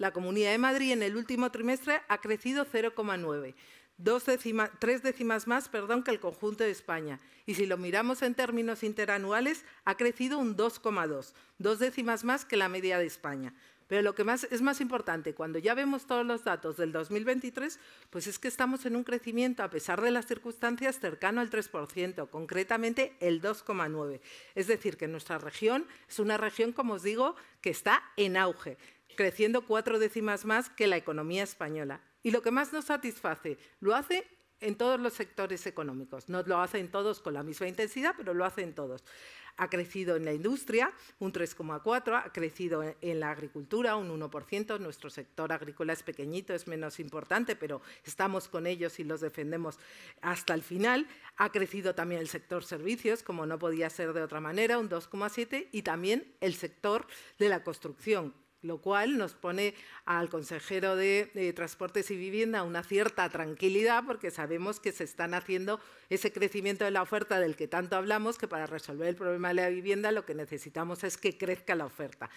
La Comunidad de Madrid en el último trimestre ha crecido 0,9, tres décimas más perdón, que el conjunto de España. Y si lo miramos en términos interanuales, ha crecido un 2,2, dos décimas más que la media de España. Pero lo que es más importante, cuando ya vemos todos los datos del 2023, pues es que estamos en un crecimiento, a pesar de las circunstancias, cercano al 3%, concretamente el 2,9%. Es decir, que nuestra región es una región, como os digo, que está en auge creciendo cuatro décimas más que la economía española. Y lo que más nos satisface, lo hace en todos los sectores económicos. No lo hacen todos con la misma intensidad, pero lo hacen todos. Ha crecido en la industria un 3,4, ha crecido en la agricultura un 1%. Nuestro sector agrícola es pequeñito, es menos importante, pero estamos con ellos y los defendemos hasta el final. Ha crecido también el sector servicios, como no podía ser de otra manera, un 2,7, y también el sector de la construcción, lo cual nos pone al consejero de, Transportes y Vivienda una cierta tranquilidad porque sabemos que se están haciendo ese crecimiento de la oferta del que tanto hablamos, que para resolver el problema de la vivienda lo que necesitamos es que crezca la oferta.